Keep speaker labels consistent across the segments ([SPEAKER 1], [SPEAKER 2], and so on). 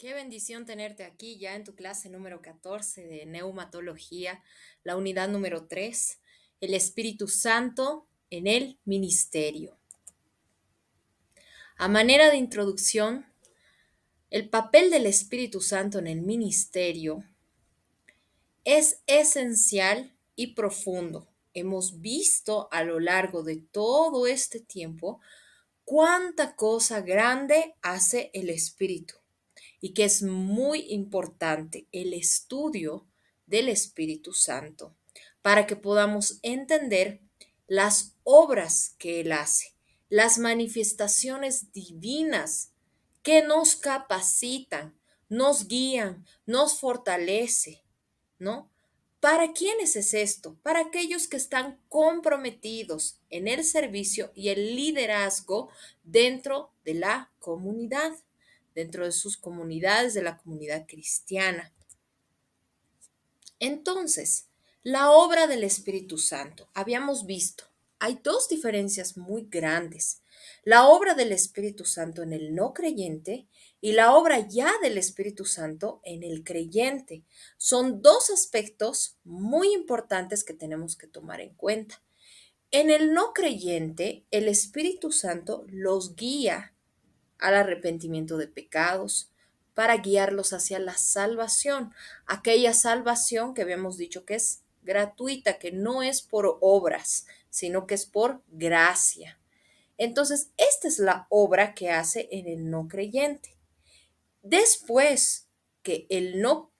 [SPEAKER 1] Qué bendición tenerte aquí ya en tu clase número 14 de neumatología, la unidad número 3, el Espíritu Santo en el ministerio. A manera de introducción, el papel del Espíritu Santo en el ministerio es esencial y profundo. Hemos visto a lo largo de todo este tiempo cuánta cosa grande hace el Espíritu y que es muy importante el estudio del Espíritu Santo para que podamos entender las obras que Él hace, las manifestaciones divinas que nos capacitan, nos guían, nos fortalece, ¿no? ¿Para quiénes es esto? Para aquellos que están comprometidos en el servicio y el liderazgo dentro de la comunidad dentro de sus comunidades, de la comunidad cristiana. Entonces, la obra del Espíritu Santo. Habíamos visto, hay dos diferencias muy grandes. La obra del Espíritu Santo en el no creyente y la obra ya del Espíritu Santo en el creyente. Son dos aspectos muy importantes que tenemos que tomar en cuenta. En el no creyente, el Espíritu Santo los guía al arrepentimiento de pecados, para guiarlos hacia la salvación, aquella salvación que habíamos dicho que es gratuita, que no es por obras, sino que es por gracia. Entonces, esta es la obra que hace en el no creyente. Después que el no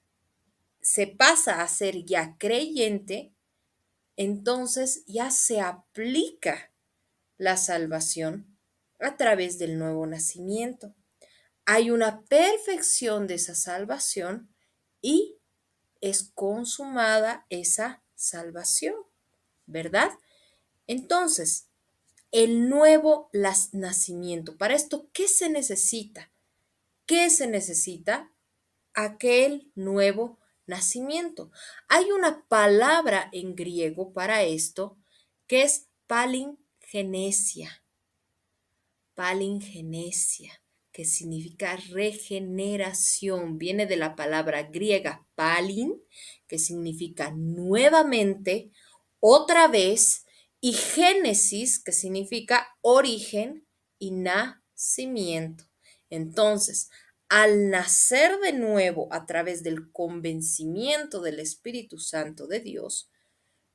[SPEAKER 1] se pasa a ser ya creyente, entonces ya se aplica la salvación a través del nuevo nacimiento. Hay una perfección de esa salvación y es consumada esa salvación, ¿verdad? Entonces, el nuevo nacimiento. Para esto, ¿qué se necesita? ¿Qué se necesita? Aquel nuevo nacimiento. Hay una palabra en griego para esto que es palingenesia palingenesia, que significa regeneración. Viene de la palabra griega palin, que significa nuevamente, otra vez, y génesis, que significa origen y nacimiento. Entonces, al nacer de nuevo a través del convencimiento del Espíritu Santo de Dios,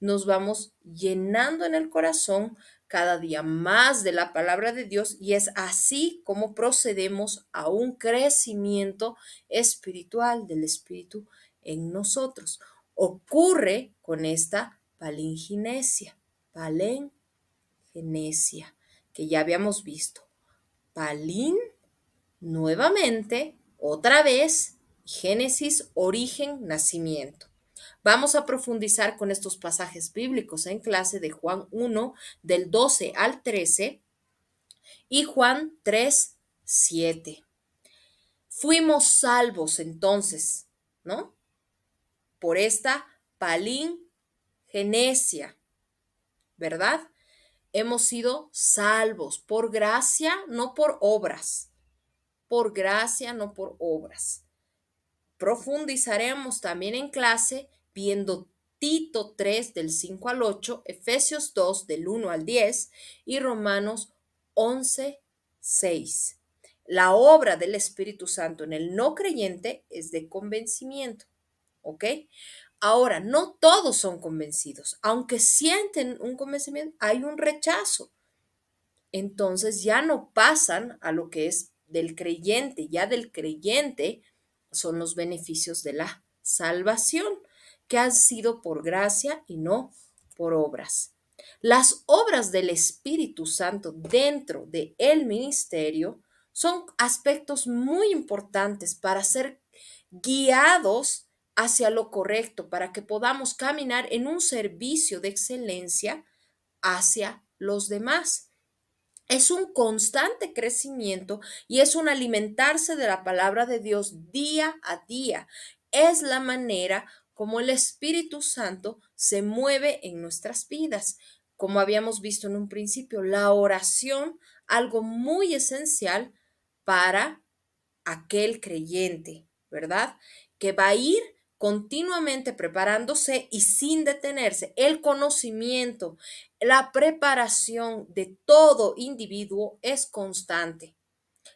[SPEAKER 1] nos vamos llenando en el corazón cada día más de la palabra de Dios y es así como procedemos a un crecimiento espiritual del Espíritu en nosotros. Ocurre con esta palinginesia, palengenesia, que ya habíamos visto. Palín, nuevamente, otra vez, Génesis, origen, nacimiento. Vamos a profundizar con estos pasajes bíblicos en clase de Juan 1, del 12 al 13 y Juan 3, 7. Fuimos salvos entonces, ¿no? Por esta palingenesia, ¿verdad? Hemos sido salvos por gracia, no por obras. Por gracia, no por obras. Profundizaremos también en clase viendo Tito 3 del 5 al 8, Efesios 2 del 1 al 10 y Romanos 11, 6. La obra del Espíritu Santo en el no creyente es de convencimiento. ¿Ok? Ahora, no todos son convencidos. Aunque sienten un convencimiento, hay un rechazo. Entonces ya no pasan a lo que es del creyente. Ya del creyente son los beneficios de la salvación que han sido por gracia y no por obras. Las obras del Espíritu Santo dentro del el ministerio son aspectos muy importantes para ser guiados hacia lo correcto, para que podamos caminar en un servicio de excelencia hacia los demás. Es un constante crecimiento y es un alimentarse de la palabra de Dios día a día. Es la manera como el Espíritu Santo se mueve en nuestras vidas. Como habíamos visto en un principio, la oración, algo muy esencial para aquel creyente, ¿verdad? Que va a ir continuamente preparándose y sin detenerse. El conocimiento, la preparación de todo individuo es constante.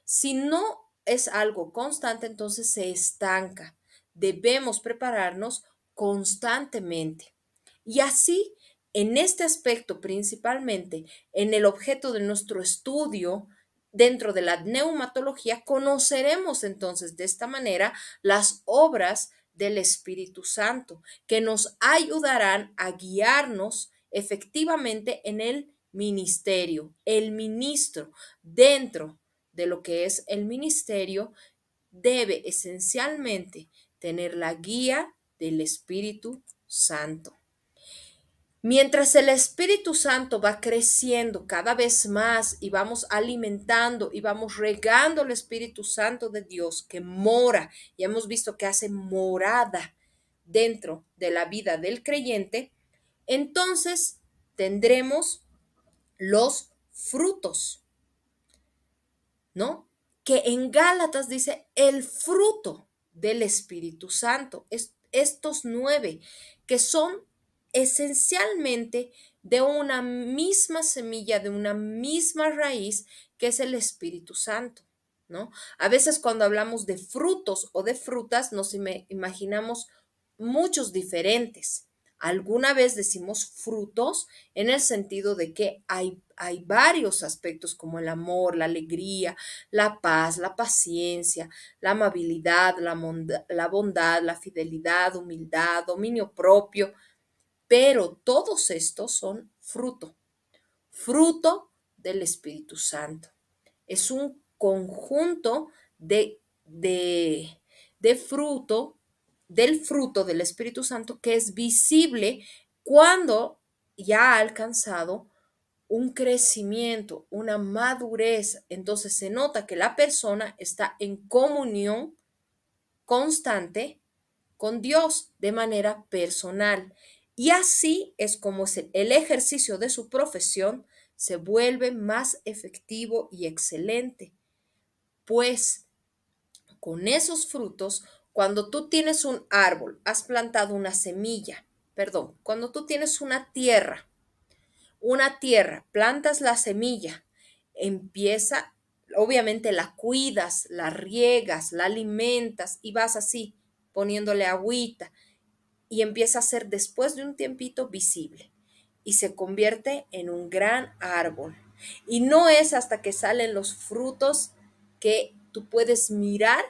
[SPEAKER 1] Si no es algo constante, entonces se estanca debemos prepararnos constantemente. Y así, en este aspecto principalmente, en el objeto de nuestro estudio, dentro de la neumatología, conoceremos entonces de esta manera las obras del Espíritu Santo, que nos ayudarán a guiarnos efectivamente en el ministerio, el ministro. Dentro de lo que es el ministerio, debe esencialmente tener la guía del Espíritu Santo. Mientras el Espíritu Santo va creciendo cada vez más y vamos alimentando y vamos regando el Espíritu Santo de Dios que mora, y hemos visto que hace morada dentro de la vida del creyente, entonces tendremos los frutos, ¿no? Que en Gálatas dice el fruto del Espíritu Santo. estos nueve que son esencialmente de una misma semilla, de una misma raíz, que es el Espíritu Santo. ¿no? A veces cuando hablamos de frutos o de frutas nos imaginamos muchos diferentes, Alguna vez decimos frutos en el sentido de que hay, hay varios aspectos como el amor, la alegría, la paz, la paciencia, la amabilidad, la, bondad, la, fidelidad, humildad, dominio propio, pero todos estos son fruto, fruto del Espíritu Santo. Es un conjunto de, de, de fruto del fruto del Espíritu Santo que es visible cuando ya ha alcanzado un crecimiento, una madurez. Entonces se nota que la persona está en comunión constante con Dios de manera personal. Y así es como el ejercicio de su profesión se vuelve más efectivo y excelente, pues con esos frutos cuando tú tienes un árbol, has plantado una semilla, perdón, cuando tú tienes una tierra, una tierra, plantas la semilla, empieza, obviamente la cuidas, la riegas, la alimentas y vas así poniéndole agüita y empieza a ser después de un tiempito visible y se convierte en un gran árbol. Y no es hasta que salen los frutos que tú puedes mirar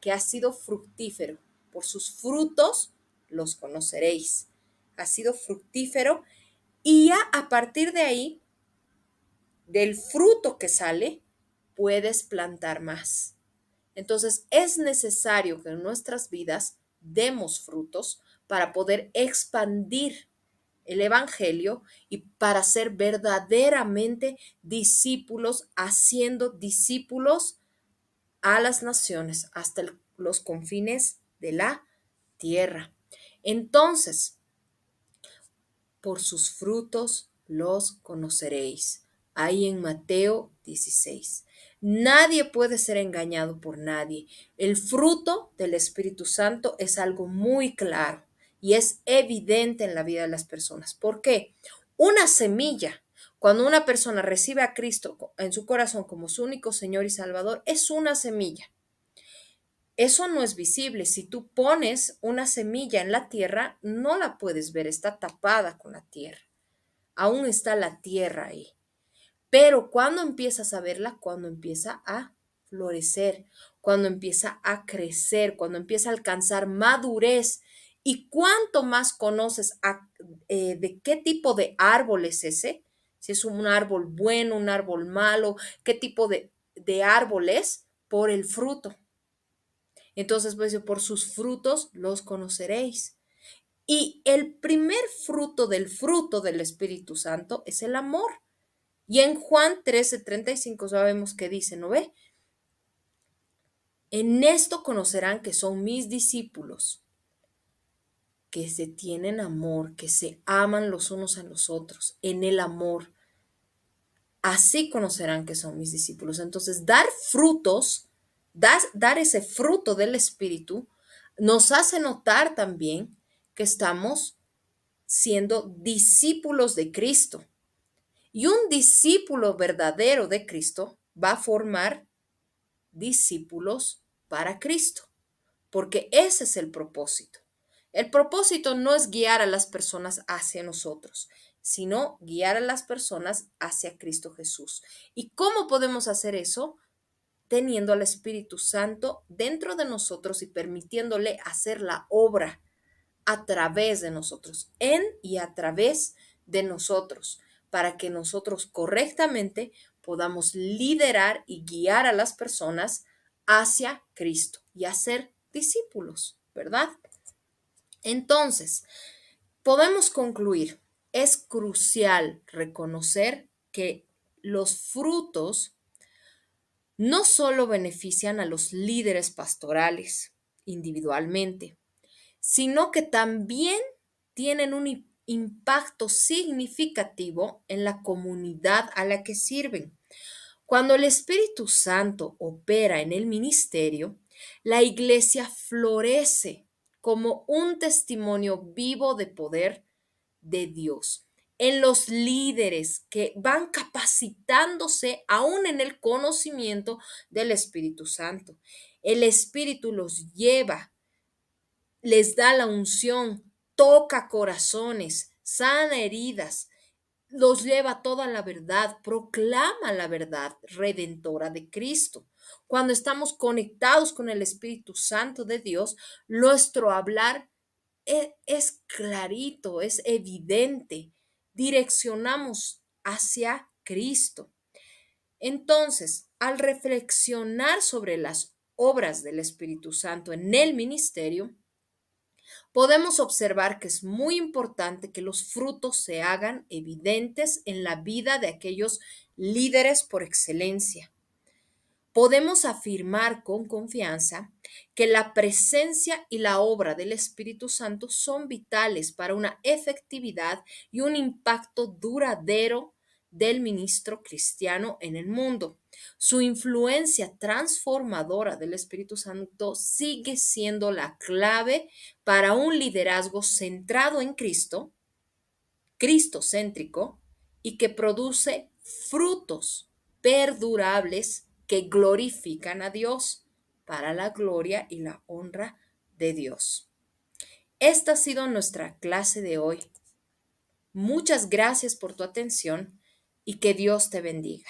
[SPEAKER 1] que ha sido fructífero. Por sus frutos los conoceréis. Ha sido fructífero y ya a partir de ahí, del fruto que sale, puedes plantar más. Entonces es necesario que en nuestras vidas demos frutos para poder expandir el Evangelio y para ser verdaderamente discípulos, haciendo discípulos a las naciones hasta los confines de la tierra. Entonces, por sus frutos los conoceréis. Ahí en Mateo 16. Nadie puede ser engañado por nadie. El fruto del Espíritu Santo es algo muy claro y es evidente en la vida de las personas. ¿Por qué? Una semilla cuando una persona recibe a Cristo en su corazón como su único Señor y Salvador, es una semilla. Eso no es visible. Si tú pones una semilla en la tierra, no la puedes ver, está tapada con la tierra. Aún está la tierra ahí. Pero cuando empiezas a verla, cuando empieza a florecer, cuando empieza a crecer, cuando empieza a alcanzar madurez, y cuanto más conoces eh, de qué tipo de árbol es ese, si es un árbol bueno, un árbol malo, qué tipo de, de árbol es, por el fruto. Entonces, pues, por sus frutos los conoceréis. Y el primer fruto del fruto del Espíritu Santo es el amor. Y en Juan 13:35 sabemos que dice, ¿no ve? En esto conocerán que son mis discípulos, que se tienen amor, que se aman los unos a los otros, en el amor así conocerán que son mis discípulos. Entonces, dar frutos, dar ese fruto del Espíritu, nos hace notar también que estamos siendo discípulos de Cristo. Y un discípulo verdadero de Cristo va a formar discípulos para Cristo, porque ese es el propósito. El propósito no es guiar a las personas hacia nosotros sino guiar a las personas hacia Cristo Jesús. ¿Y cómo podemos hacer eso? Teniendo al Espíritu Santo dentro de nosotros y permitiéndole hacer la obra a través de nosotros, en y a través de nosotros, para que nosotros correctamente podamos liderar y guiar a las personas hacia Cristo y hacer discípulos, ¿verdad? Entonces, podemos concluir es crucial reconocer que los frutos no solo benefician a los líderes pastorales individualmente, sino que también tienen un impacto significativo en la comunidad a la que sirven. Cuando el Espíritu Santo opera en el ministerio, la iglesia florece como un testimonio vivo de poder de Dios, en los líderes que van capacitándose aún en el conocimiento del Espíritu Santo. El Espíritu los lleva, les da la unción, toca corazones, sana heridas, los lleva toda la verdad, proclama la verdad redentora de Cristo. Cuando estamos conectados con el Espíritu Santo de Dios, nuestro hablar e-, es, clarito, es evidente. Direccionamos hacia Cristo. Entonces, al reflexionar sobre las obras del Espíritu Santo en el ministerio, podemos observar que es muy importante que los frutos se hagan evidentes en la vida de aquellos líderes por excelencia podemos afirmar con confianza que la presencia y la obra del Espíritu Santo son vitales para una efectividad y un impacto duradero del ministro cristiano en el mundo. Su influencia transformadora del Espíritu Santo sigue siendo la clave para un liderazgo centrado en Cristo, cristo-céntrico, y que produce frutos perdurables que glorifican a Dios para la gloria y la honra de Dios. Esta ha sido nuestra clase de hoy. Muchas gracias por tu atención y que Dios te bendiga.